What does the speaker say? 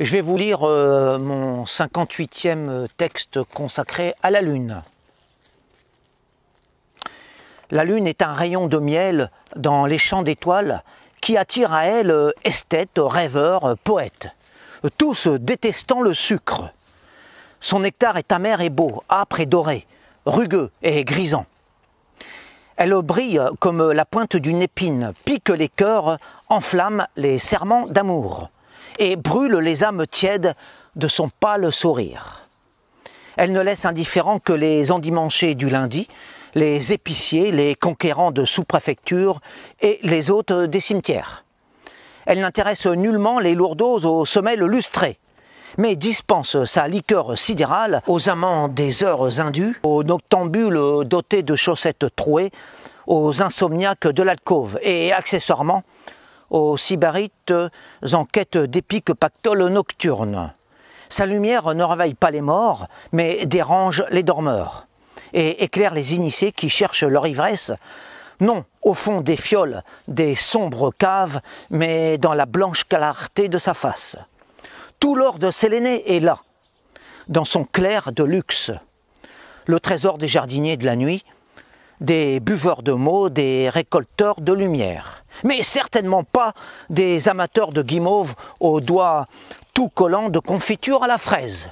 Je vais vous lire euh, mon 58e euh, texte consacré à la Lune. La Lune est un rayon de miel dans les champs d'étoiles qui attire à elle euh, esthètes, rêveurs, poètes, tous détestant le sucre. Son nectar est amer et beau, âpre et doré, rugueux et grisant. Elle brille comme la pointe d'une épine, pique les cœurs, enflamme les serments d'amour et brûle les âmes tièdes de son pâle sourire. Elle ne laisse indifférent que les endimanchés du lundi, les épiciers, les conquérants de sous préfecture et les hôtes des cimetières. Elle n'intéresse nullement les lourdoses aux semelles lustrées, mais dispense sa liqueur sidérale aux amants des heures indues, aux noctambules dotés de chaussettes trouées, aux insomniaques de l'alcôve et accessoirement aux sybarites euh, en quête d'épiques pactoles nocturnes. Sa lumière ne réveille pas les morts, mais dérange les dormeurs et éclaire les initiés qui cherchent leur ivresse, non au fond des fioles, des sombres caves, mais dans la blanche clarté de sa face. Tout l'or de Sélénée est là, dans son clair de luxe. Le trésor des jardiniers de la nuit, des buveurs de mots, des récolteurs de lumière. Mais certainement pas des amateurs de guimauve aux doigts tout collants de confiture à la fraise.